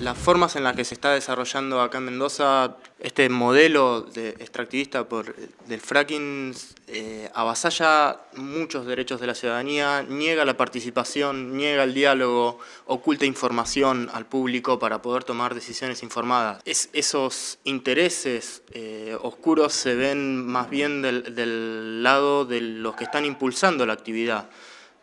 las formas en las que se está desarrollando acá en Mendoza este modelo de extractivista por, del fracking eh, avasalla muchos derechos de la ciudadanía, niega la participación, niega el diálogo, oculta información al público para poder tomar decisiones informadas. Es, esos intereses eh, oscuros se ven más bien del lado de los que están impulsando la actividad.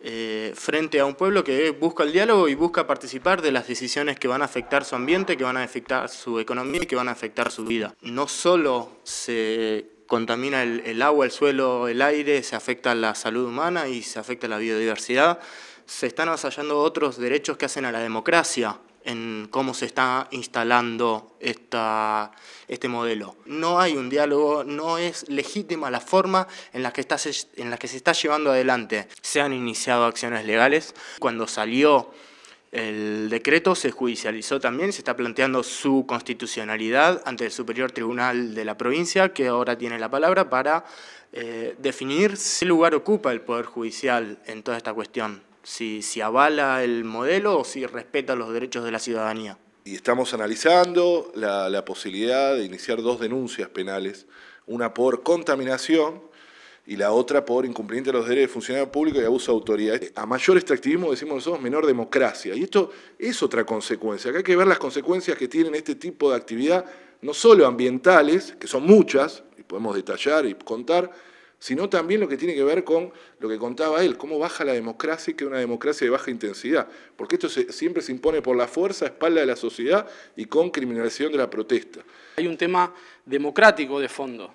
Eh, frente a un pueblo que busca el diálogo y busca participar de las decisiones que van a afectar su ambiente, que van a afectar su economía y que van a afectar su vida. No solo se contamina el, agua, el suelo, el aire, se afecta la salud humana y se afecta la biodiversidad, se están asallando otros derechos que hacen a la democracia, en cómo se está instalando este modelo. No hay un diálogo, no es legítima la forma en la, que en la que se está llevando adelante. Se han iniciado acciones legales. Cuando salió el decreto, se judicializó también, se está planteando su constitucionalidad ante el Superior Tribunal de la provincia, que ahora tiene la palabra para eh, definir qué lugar ocupa el Poder Judicial en toda esta cuestión si, si avala el modelo o si respeta los derechos de la ciudadanía. Y estamos analizando la, la posibilidad de iniciar dos denuncias penales, una por contaminación y la otra por incumplimiento de los derechos de funcionario público y abuso de autoridad. A mayor extractivismo, decimos nosotros, menor democracia. Y esto es otra consecuencia. Acá hay que ver las consecuencias que tienen este tipo de actividad, no solo ambientales, que son muchas, y podemos detallar y contar, sino también lo que tiene que ver con lo que contaba él, cómo baja la democracia y que es una democracia de baja intensidad, porque esto siempre se impone por la fuerza, a espalda de la sociedad y con criminalización de la protesta. Hay un tema democrático de fondo.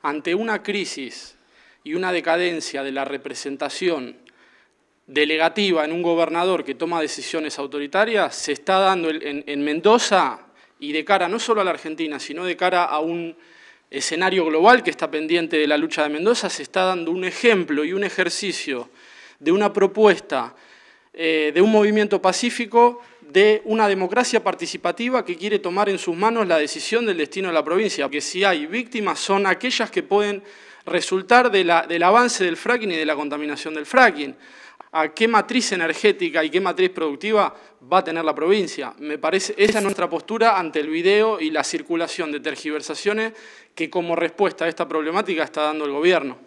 Ante una crisis y una decadencia de la representación delegativa en un gobernador que toma decisiones autoritarias, se está dando en Mendoza y de cara no solo a la Argentina, sino de cara a un escenario global que está pendiente de la lucha de Mendoza, se está dando un ejemplo y un ejercicio de una propuesta eh, de un movimiento pacífico de una democracia participativa que quiere tomar en sus manos la decisión del destino de la provincia, Que si hay víctimas son aquellas que pueden resultar del avance del fracking y de la contaminación del fracking a qué matriz energética y qué matriz productiva va a tener la provincia. Me parece, esa es nuestra postura ante el video y la circulación de tergiversaciones que como respuesta a esta problemática está dando el gobierno.